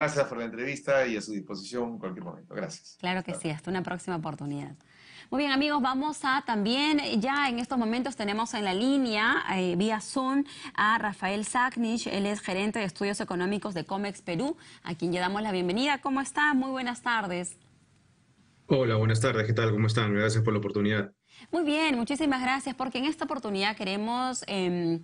Gracias por la entrevista y a su disposición en cualquier momento. Gracias. Claro que sí, hasta una próxima oportunidad. Muy bien, amigos, vamos a también, ya en estos momentos tenemos en la línea, eh, vía Zoom, a Rafael Zagnich. él es gerente de estudios económicos de COMEX Perú, a quien le damos la bienvenida. ¿Cómo está? Muy buenas tardes. Hola, buenas tardes, ¿qué tal? ¿Cómo están? Gracias por la oportunidad. Muy bien, muchísimas gracias, porque en esta oportunidad queremos em,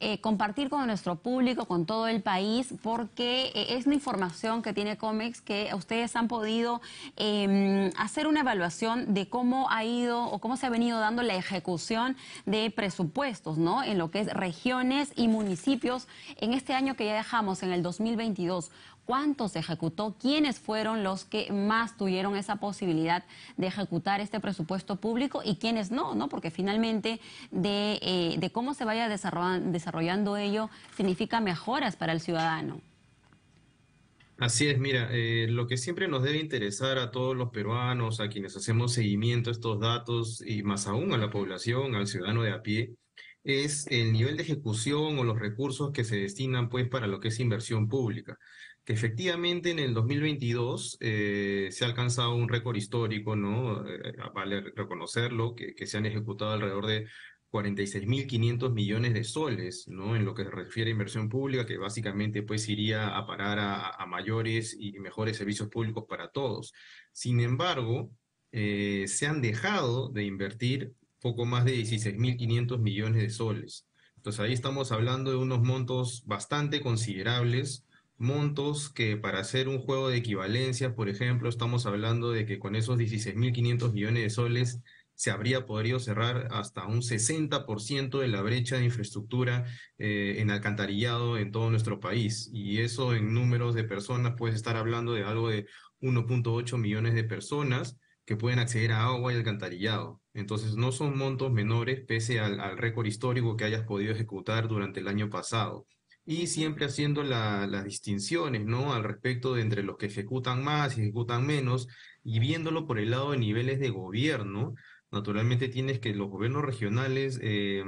eh, compartir con nuestro público, con todo el país, porque eh, es una información que tiene COMEX que ustedes han podido em, hacer una evaluación de cómo ha ido o cómo se ha venido dando la ejecución de presupuestos, ¿no? En lo que es regiones y municipios en este año que ya dejamos, en el 2022 cuántos ejecutó, quiénes fueron los que más tuvieron esa posibilidad de ejecutar este presupuesto público y quiénes no, ¿no? Porque finalmente de, eh, cómo se vaya desarrollando, ello significa mejoras para el ciudadano. Así es, mira, eh, lo que siempre nos debe interesar a todos los peruanos, a quienes hacemos seguimiento a estos datos y más aún a la población, al ciudadano de a pie, es el nivel de ejecución o los recursos que se destinan pues para lo que es inversión pública, que efectivamente en el 2022 eh, se ha alcanzado un récord histórico, ¿no? Eh, vale reconocerlo, que, se han ejecutado alrededor de 46.500 millones de soles, ¿no? En lo que se refiere a inversión pública, que básicamente pues iría a parar a, mayores y mejores servicios públicos para todos. Sin embargo, eh, se han dejado de invertir poco más de 16.500 millones de soles. Entonces ahí estamos hablando de unos montos bastante considerables, montos que para hacer un juego de equivalencias, por ejemplo, estamos hablando de que con esos 16.500 millones de soles se habría podido cerrar hasta un 60% de la brecha de infraestructura eh, en alcantarillado en todo nuestro país. Y eso en números de personas puedes estar hablando de algo de 1.8 millones de personas que pueden acceder a agua y alcantarillado. Entonces no son montos menores pese al, récord histórico que hayas podido ejecutar durante el año pasado. Y siempre haciendo las distinciones ¿no? al respecto de entre los que ejecutan más y ejecutan menos y viéndolo por el lado de niveles de gobierno. Naturalmente tienes que los gobiernos regionales eh,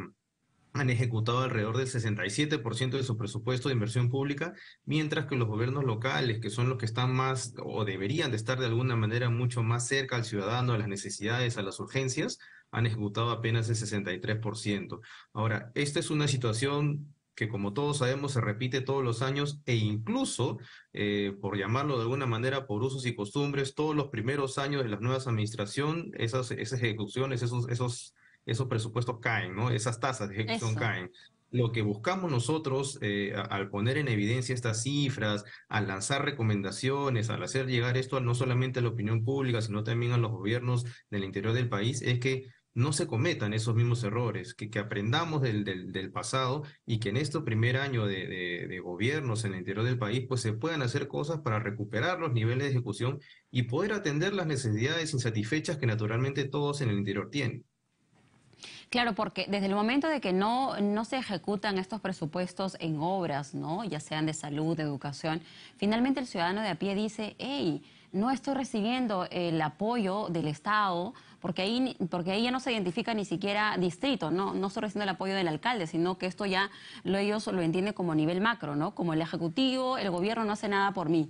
han ejecutado alrededor del 67% de su presupuesto de inversión pública, mientras que los gobiernos locales, que son los que están más o deberían de estar de alguna manera mucho más cerca al ciudadano, a las necesidades, a las urgencias, han ejecutado apenas el 63%. Ahora, esta es una situación que como todos sabemos se repite todos los años e incluso, eh, por llamarlo de alguna manera, por usos y costumbres, todos los primeros años de las nuevas administraciones, esas, esas ejecuciones, esos, esos esos presupuestos caen, ¿no? Esas tasas de ejecución caen. Lo que buscamos nosotros eh, al poner en evidencia estas cifras, al lanzar recomendaciones, al hacer llegar esto no solamente a la opinión pública, sino también a los gobiernos del interior del país, es que no se cometan esos mismos errores, que, aprendamos del, pasado y que en este primer año de, de, gobiernos en el interior del país, pues se puedan hacer cosas para recuperar los niveles de ejecución y poder atender las necesidades insatisfechas que naturalmente todos en el interior tienen. Claro, porque desde el momento de que no, no se ejecutan estos presupuestos en obras, ¿no? ya sean de salud, de educación, finalmente el ciudadano de a pie dice, hey, no estoy recibiendo el apoyo del Estado, porque ahí, porque ahí ya no se identifica ni siquiera distrito, no, no estoy recibiendo el apoyo del alcalde, sino que esto ya lo, ellos lo entienden como nivel macro, ¿no? como el Ejecutivo, el gobierno no hace nada por mí.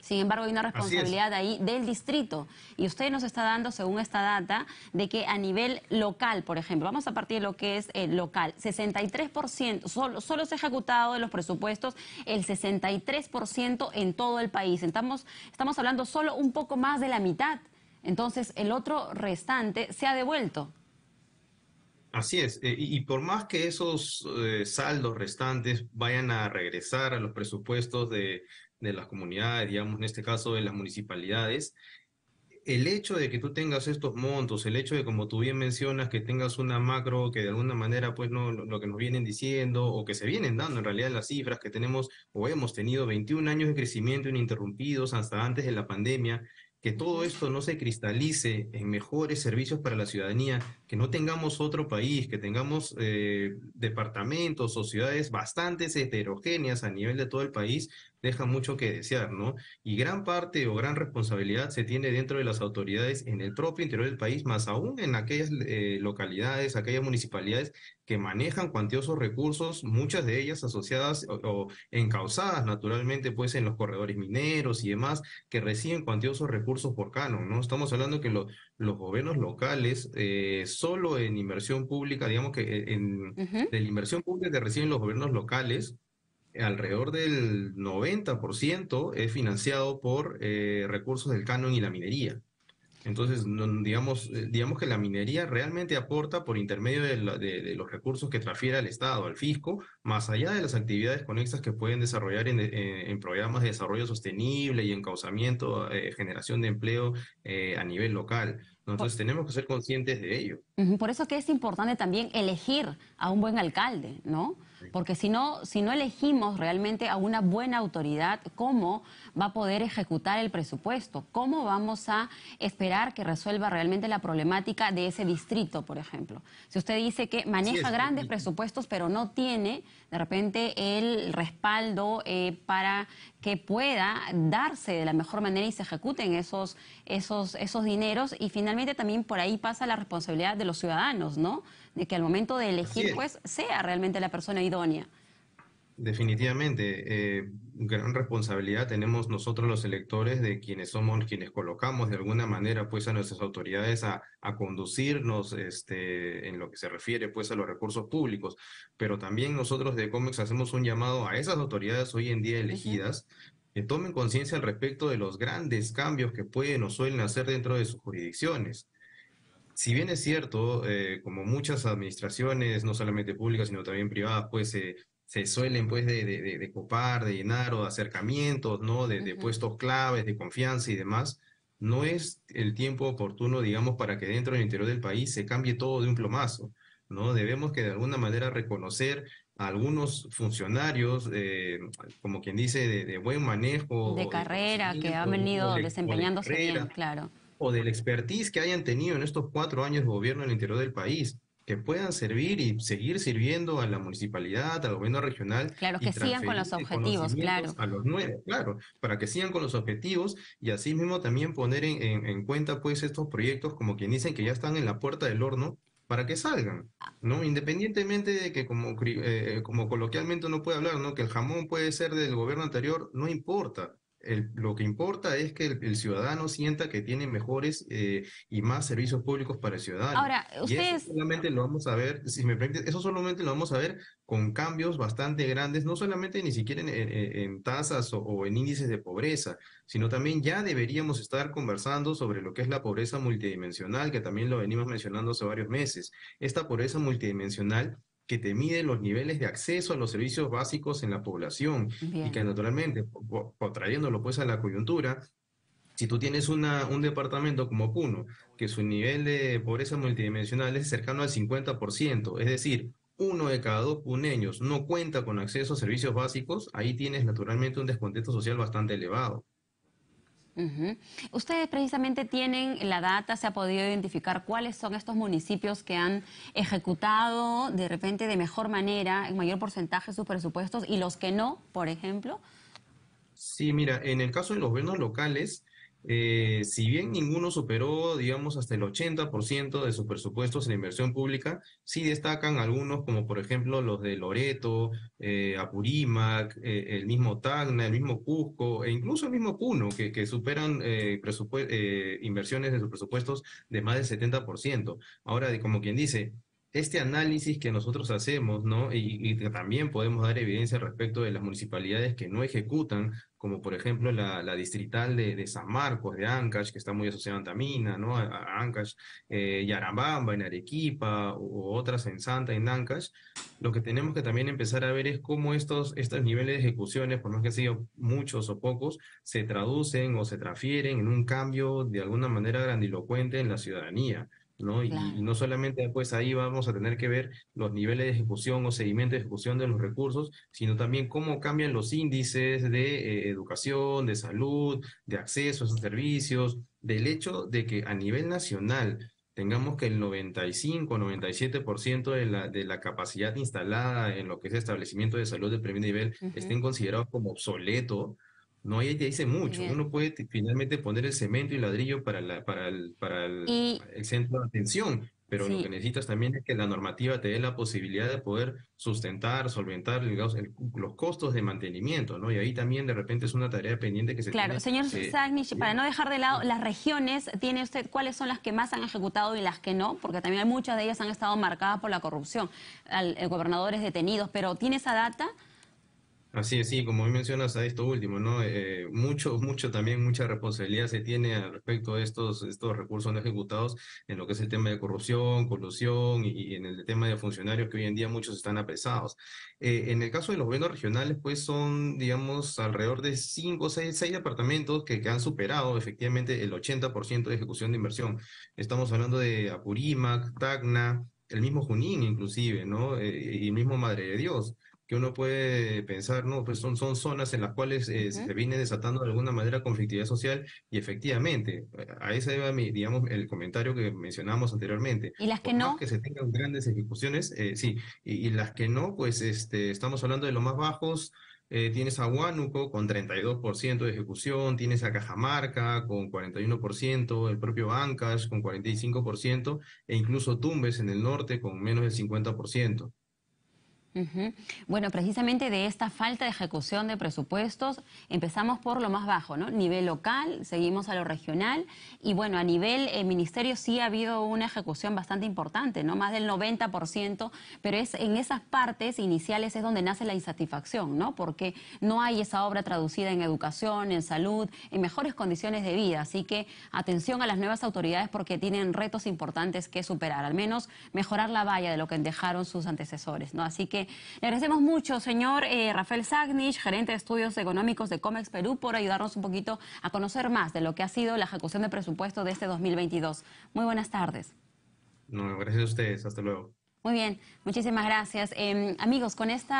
Sin embargo, hay una responsabilidad ahí del distrito. Y usted nos está dando, según esta data, de que a nivel local, por ejemplo, vamos a partir de lo que es el eh, local, 63%, solo, solo se ha ejecutado de los presupuestos el 63% en todo el país. Estamos, estamos hablando solo un poco más de la mitad. Entonces, el otro restante se ha devuelto. Así es, eh, y, por más que esos eh, saldos restantes vayan a regresar a los presupuestos de, de las comunidades, digamos, en este caso de las municipalidades, el hecho de que tú tengas estos montos, el hecho de, como tú bien mencionas, que tengas una macro que de alguna manera, pues, no lo que nos vienen diciendo o que se vienen dando en realidad las cifras que tenemos o hemos tenido 21 años de crecimiento ininterrumpidos hasta antes de la pandemia, que todo esto no se cristalice en mejores servicios para la ciudadanía, que no tengamos otro país, que tengamos eh, departamentos o ciudades bastante heterogéneas a nivel de todo el país, deja mucho que desear, ¿no? Y gran parte o gran responsabilidad se tiene dentro de las autoridades en el propio interior del país, más aún en aquellas eh, localidades, aquellas municipalidades que manejan cuantiosos recursos, muchas de ellas asociadas o, encauzadas encausadas naturalmente pues en los corredores mineros y demás, que reciben cuantiosos recursos por canon, ¿no? Estamos hablando que los gobiernos locales, eh, solo en inversión pública, digamos que eh, en, la inversión pública que reciben los gobiernos locales, alrededor del 90% es financiado por eh, recursos del canon y la minería. Entonces, digamos, eh, digamos que la minería realmente aporta por intermedio de, los recursos que transfiere al Estado, al fisco, más allá de las actividades conexas que pueden desarrollar en, eh, programas de desarrollo sostenible y encauzamiento, generación de empleo a nivel local. Entonces, tenemos que ser conscientes de ello. Por eso que es importante también elegir a un buen alcalde, ¿no? porque si no, si no elegimos realmente a una buena autoridad, ¿cómo va a poder ejecutar el presupuesto? ¿Cómo vamos a esperar que resuelva realmente la problemática de ese distrito, por ejemplo? Si usted dice que maneja grandes presupuestos, pero no tiene de repente el respaldo eh, para que pueda darse de la mejor manera y se ejecuten esos, esos, esos dineros. Y finalmente también por ahí pasa la responsabilidad de los ciudadanos, ¿no? de que al momento de elegir, pues, sea realmente la persona idónea. Definitivamente, eh, gran responsabilidad tenemos nosotros los electores de quienes somos, quienes colocamos de alguna manera pues a nuestras autoridades a, conducirnos este, en lo que se refiere pues a los recursos públicos, pero también nosotros de COMEX hacemos un llamado a esas autoridades hoy en día elegidas que tomen conciencia al respecto de los grandes cambios que pueden o suelen hacer dentro de sus jurisdicciones si bien es cierto, eh, como muchas administraciones, no solamente públicas, sino también privadas, pues eh, se suelen pues de, copar, de llenar o de acercamientos, ¿no? De, puestos claves, de confianza y demás, no es el tiempo oportuno, digamos, para que dentro del interior del país se cambie todo de un plomazo, ¿no? Debemos que de alguna manera reconocer a algunos funcionarios, eh, como quien dice, de, buen manejo. De carrera, que han venido desempeñándose bien, claro o del expertise que hayan tenido en estos cuatro años de gobierno en el interior del país que puedan servir y seguir sirviendo a la municipalidad, al gobierno regional. Claro, que sigan con los objetivos, claro. A los nueve claro, para que sigan con los objetivos y asimismo también poner en, cuenta pues estos proyectos como quien dicen que ya están en la puerta del horno para que salgan, ¿no? Independientemente de que como, eh, como coloquialmente uno puede hablar, ¿no? Que el jamón puede ser del gobierno anterior, no importa lo que importa es que el, ciudadano sienta que tiene mejores eh, y más servicios públicos para el ciudadano. Ahora, ustedes... eso solamente lo vamos a ver, si me eso solamente lo vamos a ver con cambios bastante grandes, no solamente ni siquiera en, tasas o, en índices de pobreza, sino también ya deberíamos estar conversando sobre lo que es la pobreza multidimensional, que también lo venimos mencionando hace varios meses. Esta pobreza multidimensional que te mide los niveles de acceso a los servicios básicos en la población y que naturalmente, trayéndolo pues a la coyuntura, si tú tienes una, un departamento como Puno, que su nivel de pobreza multidimensional es cercano al 50%, es decir, uno de cada dos puneños no cuenta con acceso a servicios básicos, ahí tienes naturalmente un descontento social bastante elevado. Ustedes precisamente tienen la data, se ha podido identificar cuáles son estos municipios que han ejecutado de repente de mejor manera, en mayor porcentaje sus presupuestos y los que no, por ejemplo. Sí, mira, en el caso de los gobiernos locales, eh, si bien mm. ninguno superó, digamos, hasta el 80% de sus presupuestos en inversión pública, sí destacan algunos, como por ejemplo los de Loreto, eh, Apurímac, eh, el mismo Tacna, el mismo Cusco e incluso el mismo Cuno, que superan inversiones de sus presupuestos de más del 70%. Ahora, como quien dice, este análisis que nosotros hacemos, ¿no? Y, también podemos dar evidencia respecto de las municipalidades que no ejecutan, como por ejemplo la, distrital de, San Marcos, de Ancash, que está muy asociada a Antamina, ¿no? A, Ancash, eh, Yarambamba, en Arequipa, u, otras en Santa, en Ancash. Lo que tenemos que también empezar a ver es cómo estos, estos niveles de ejecuciones, por más que sean muchos o pocos, se traducen o se transfieren en un cambio de alguna manera grandilocuente en la ciudadanía. ¿no? Y, no solamente pues ahí vamos a tener que ver los niveles de ejecución o seguimiento de ejecución de los recursos, sino también cómo cambian los índices de eh, educación, de salud, de acceso a esos servicios, del hecho de que a nivel nacional tengamos que el 95, 97% de la, de la capacidad instalada en lo que es establecimiento de salud de primer nivel estén considerados como obsoleto, no, ahí dice mucho. Uno puede finalmente poner el cemento y ladrillo para, para, el, para el, centro de atención, pero lo que necesitas también es que la normativa te dé la posibilidad de poder sustentar, solventar los costos de mantenimiento, ¿no? Y ahí también de repente es una tarea pendiente que se claro. hacer. Claro, señor Sagnich, para no dejar de lado, las regiones, ¿tiene usted cuáles son las que más han ejecutado y las que no? Porque también muchas de ellas han estado marcadas por la corrupción, eh, gobernadores detenidos, pero ¿tiene esa data? Así es, sí, como mencionas a esto último, ¿no? Eh, mucho, mucho también, mucha responsabilidad se tiene respecto a estos, recursos no ejecutados en lo que es el tema de corrupción, colusión y, en el tema de funcionarios que hoy en día muchos están apresados. Eh, en el caso de los gobiernos regionales, pues son, digamos, alrededor de cinco, seis, seis departamentos que, han superado efectivamente el 80% de ejecución de inversión. Estamos hablando de Apurímac, Tacna, el mismo Junín inclusive, ¿no? Eh, y el mismo Madre de Dios que uno puede pensar, ¿no? Pues son, son zonas en las cuales eh, se viene desatando de alguna manera conflictividad social y efectivamente, a ese va, el comentario que mencionamos anteriormente. Y las que no... que se tengan grandes ejecuciones, eh, sí, y, las que no, pues este, estamos hablando de los más bajos. Eh, tienes a Huánuco con 32% de ejecución, tienes a Cajamarca con 41%, el propio Ancash con 45% e incluso Tumbes en el norte con menos del 50%. Bueno, precisamente de esta falta de ejecución de presupuestos, empezamos por lo más bajo, ¿no? Nivel local, seguimos a lo regional y bueno, a nivel eh, ministerio sí ha habido una ejecución bastante importante, ¿no? Más del 90%, pero es en esas partes iniciales es donde nace la insatisfacción, ¿no? Porque no hay esa obra traducida en educación, en salud, en mejores condiciones de vida, así que atención a las nuevas autoridades porque tienen retos importantes que superar, al menos mejorar la valla de lo que dejaron sus antecesores, ¿no? Así que le agradecemos mucho, señor eh, Rafael Sagnich, gerente de estudios económicos de COMEX Perú, por ayudarnos un poquito a conocer más de lo que ha sido la ejecución de presupuesto de este 2022. Muy buenas tardes. gracias a ustedes. Hasta luego. Muy bien, muchísimas gracias. Em, amigos, con esta...